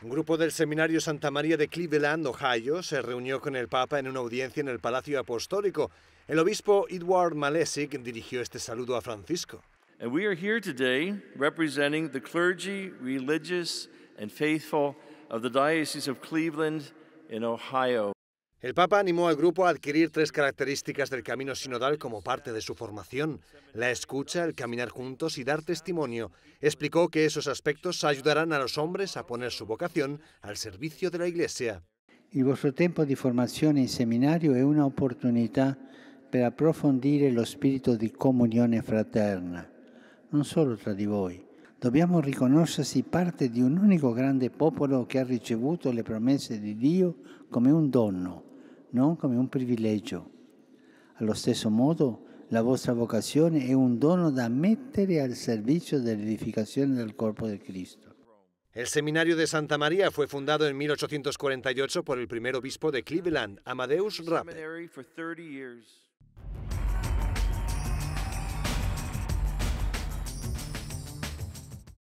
Un grupo del Seminario Santa María de Cleveland, Ohio, se reunió con el Papa en una audiencia en el Palacio Apostólico. El obispo Edward Malesic dirigió este saludo a Francisco. And we are here today representing the clergy, religious and faithful of the Diocese of Cleveland in Ohio. El Papa animó al grupo a adquirir tres características del camino sinodal como parte de su formación, la escucha, el caminar juntos y dar testimonio. Explicó que esos aspectos ayudarán a los hombres a poner su vocación al servicio de la Iglesia. El vuestro tiempo de formación en seminario es una oportunidad para profundizar el espíritu de comunión fraterna, no solo tra vosotros dobbiamo si parte de un único grande popolo que ha ricevuto le promesse de Dios come un dono, no come un privilegio. Allo stesso modo, la vuestra vocación es un dono da mettere al servicio de la edificación del corpo de Cristo. El seminario de Santa María fue fundado en 1848 por el primer obispo de Cleveland, Amadeus Rapp.